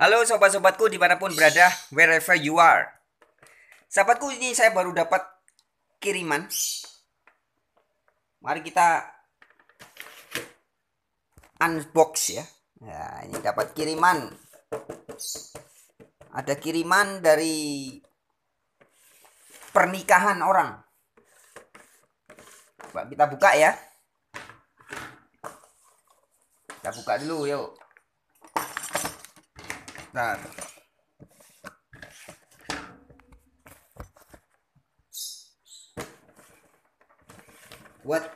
Halo sobat-sobatku dimanapun berada, wherever you are. Sahabatku ini saya baru dapat kiriman. Mari kita unbox ya. Nah, ini dapat kiriman. Ada kiriman dari pernikahan orang. Coba kita buka ya. Kita buka dulu yuk. Bentar. Buat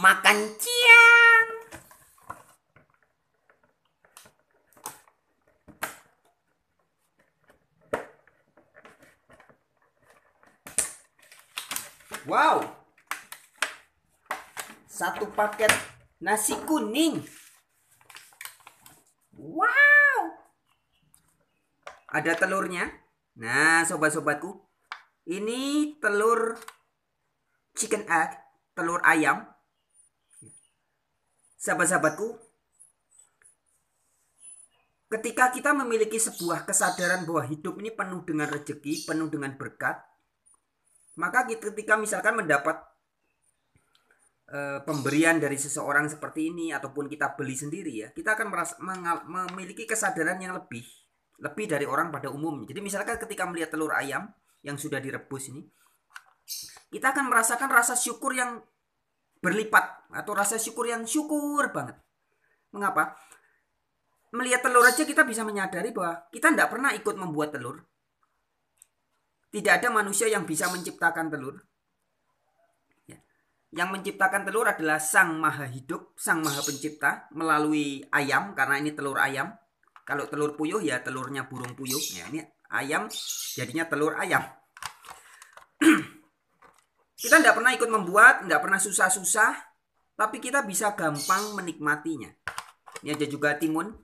makan siang Wow. Satu paket nasi kuning. ada telurnya. Nah, sobat-sobatku, ini telur chicken egg, telur ayam. Sahabat-sahabatku, ketika kita memiliki sebuah kesadaran bahwa hidup ini penuh dengan rezeki, penuh dengan berkat, maka ketika misalkan mendapat e, pemberian dari seseorang seperti ini ataupun kita beli sendiri ya, kita akan merasa, memiliki kesadaran yang lebih lebih dari orang pada umumnya. Jadi misalkan ketika melihat telur ayam yang sudah direbus ini, kita akan merasakan rasa syukur yang berlipat atau rasa syukur yang syukur banget. Mengapa? Melihat telur aja kita bisa menyadari bahwa kita tidak pernah ikut membuat telur. Tidak ada manusia yang bisa menciptakan telur. Ya. Yang menciptakan telur adalah Sang Maha Hidup, Sang Maha Pencipta melalui ayam karena ini telur ayam kalau telur puyuh ya telurnya burung puyuh. Ya, ini ayam jadinya telur ayam. kita tidak pernah ikut membuat, tidak pernah susah-susah, tapi kita bisa gampang menikmatinya. Ini ada juga timun.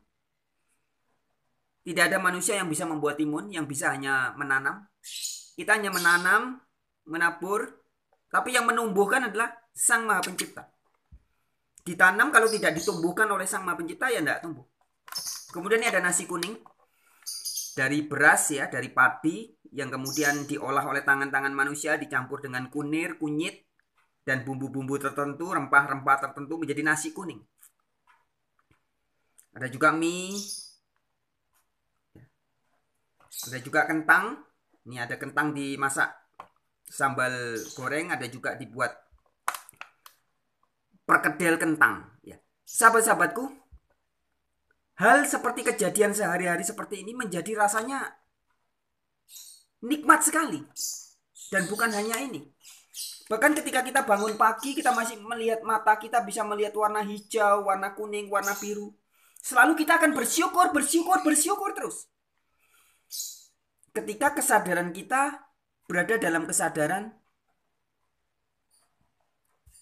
Tidak ada manusia yang bisa membuat timun, yang bisa hanya menanam. Kita hanya menanam, menabur, tapi yang menumbuhkan adalah Sang Maha Pencipta. Ditanam kalau tidak ditumbuhkan oleh Sang Maha Pencipta ya tidak tumbuh. Kemudian ini ada nasi kuning dari beras ya, dari pati yang kemudian diolah oleh tangan-tangan manusia dicampur dengan kunir, kunyit dan bumbu-bumbu tertentu, rempah-rempah tertentu menjadi nasi kuning. Ada juga mie. Ada juga kentang. Ini ada kentang dimasak sambal goreng, ada juga dibuat perkedel kentang ya. Sahabat-sahabatku, hal seperti kejadian sehari-hari seperti ini menjadi rasanya nikmat sekali. Dan bukan hanya ini. Bahkan ketika kita bangun pagi, kita masih melihat mata kita bisa melihat warna hijau, warna kuning, warna biru. Selalu kita akan bersyukur, bersyukur, bersyukur terus. Ketika kesadaran kita berada dalam kesadaran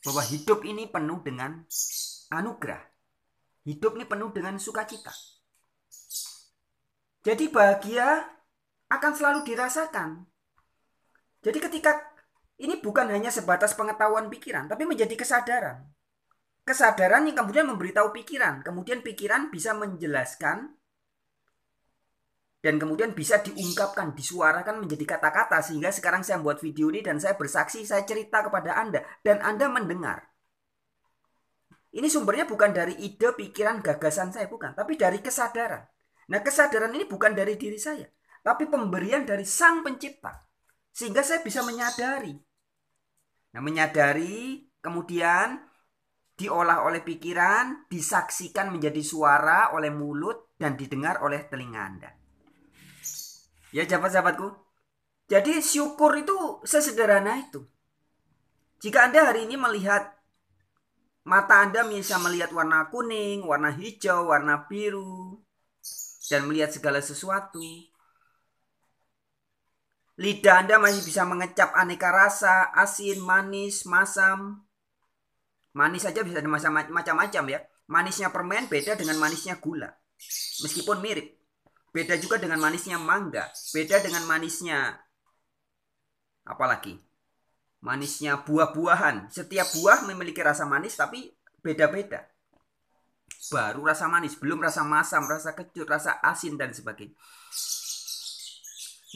bahwa hidup ini penuh dengan anugerah. Hidup ini penuh dengan sukacita. Jadi bahagia akan selalu dirasakan. Jadi ketika ini bukan hanya sebatas pengetahuan pikiran, tapi menjadi kesadaran. Kesadaran yang kemudian memberitahu pikiran, kemudian pikiran bisa menjelaskan dan kemudian bisa diungkapkan, disuarakan menjadi kata-kata sehingga sekarang saya buat video ini dan saya bersaksi, saya cerita kepada Anda dan Anda mendengar. Ini sumbernya bukan dari ide, pikiran, gagasan saya, bukan. Tapi dari kesadaran. Nah kesadaran ini bukan dari diri saya. Tapi pemberian dari sang pencipta. Sehingga saya bisa menyadari. Nah menyadari kemudian diolah oleh pikiran, disaksikan menjadi suara oleh mulut, dan didengar oleh telinga Anda. Ya, sahabat-sahabatku. Jadi syukur itu sesederhana itu. Jika Anda hari ini melihat Mata Anda bisa melihat warna kuning, warna hijau, warna biru, dan melihat segala sesuatu. Lidah Anda masih bisa mengecap aneka rasa, asin, manis, masam. Manis saja bisa ada macam-macam ya. Manisnya permen beda dengan manisnya gula. Meskipun mirip. Beda juga dengan manisnya mangga. Beda dengan manisnya apalagi manisnya buah-buahan. Setiap buah memiliki rasa manis tapi beda-beda. Baru rasa manis, belum rasa masam, rasa kecut, rasa asin dan sebagainya.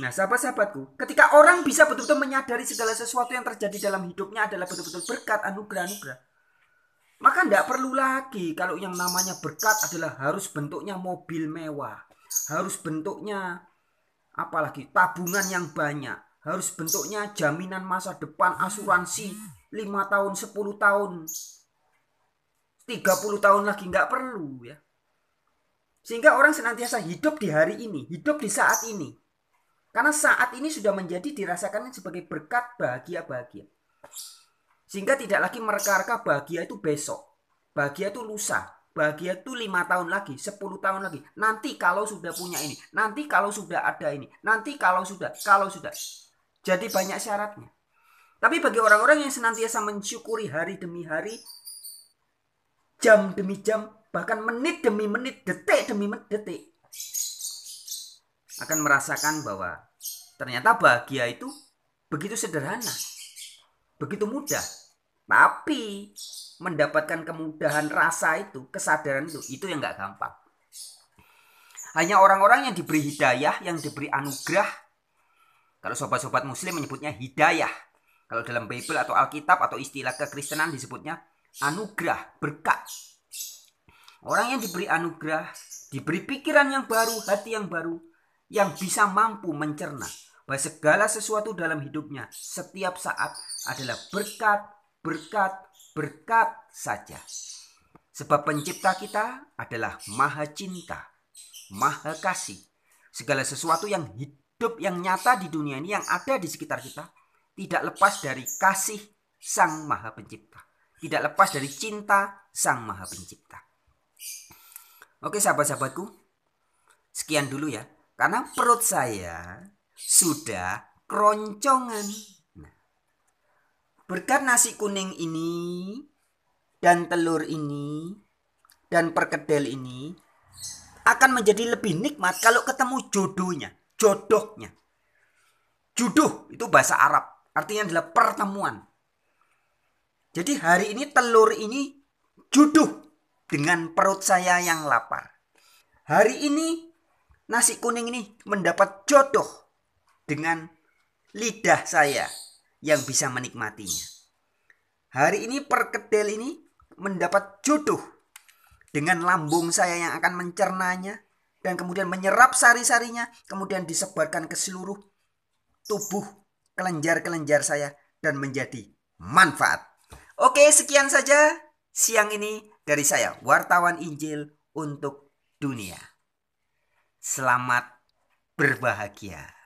Nah, sahabat-sahabatku, ketika orang bisa betul-betul menyadari segala sesuatu yang terjadi dalam hidupnya adalah betul-betul berkat anugerah-anugerah. Maka tidak perlu lagi kalau yang namanya berkat adalah harus bentuknya mobil mewah, harus bentuknya apalagi tabungan yang banyak, harus bentuknya jaminan masa depan asuransi 5 tahun 10 tahun 30 tahun lagi nggak perlu ya sehingga orang senantiasa hidup di hari ini hidup di saat ini karena saat ini sudah menjadi dirasakan sebagai berkat bahagia bahagia sehingga tidak lagi mereka-reka bahagia itu besok bahagia itu lusa bahagia itu lima tahun lagi, 10 tahun lagi. Nanti kalau sudah punya ini, nanti kalau sudah ada ini, nanti kalau sudah, kalau sudah. Jadi banyak syaratnya. Tapi bagi orang-orang yang senantiasa mensyukuri hari demi hari, jam demi jam, bahkan menit demi menit, detik demi detik, akan merasakan bahwa ternyata bahagia itu begitu sederhana, begitu mudah. Tapi mendapatkan kemudahan rasa itu, kesadaran itu, itu yang gak gampang. Hanya orang-orang yang diberi hidayah, yang diberi anugerah, kalau sobat-sobat muslim menyebutnya hidayah. Kalau dalam Bible atau Alkitab atau istilah kekristenan disebutnya anugerah, berkat. Orang yang diberi anugerah, diberi pikiran yang baru, hati yang baru, yang bisa mampu mencerna bahwa segala sesuatu dalam hidupnya setiap saat adalah berkat, berkat, berkat saja. Sebab pencipta kita adalah maha cinta, maha kasih. Segala sesuatu yang hidup hidup yang nyata di dunia ini yang ada di sekitar kita tidak lepas dari kasih Sang Maha Pencipta. Tidak lepas dari cinta Sang Maha Pencipta. Oke sahabat-sahabatku, sekian dulu ya. Karena perut saya sudah keroncongan. Nah, berkat nasi kuning ini dan telur ini dan perkedel ini akan menjadi lebih nikmat kalau ketemu jodohnya jodohnya. Juduh itu bahasa Arab, artinya adalah pertemuan. Jadi hari ini telur ini juduh dengan perut saya yang lapar. Hari ini nasi kuning ini mendapat jodoh dengan lidah saya yang bisa menikmatinya. Hari ini perkedel ini mendapat jodoh dengan lambung saya yang akan mencernanya dan kemudian menyerap sari-sarinya, kemudian disebarkan ke seluruh tubuh kelenjar-kelenjar saya dan menjadi manfaat. Oke, sekian saja siang ini dari saya, wartawan Injil untuk dunia. Selamat berbahagia.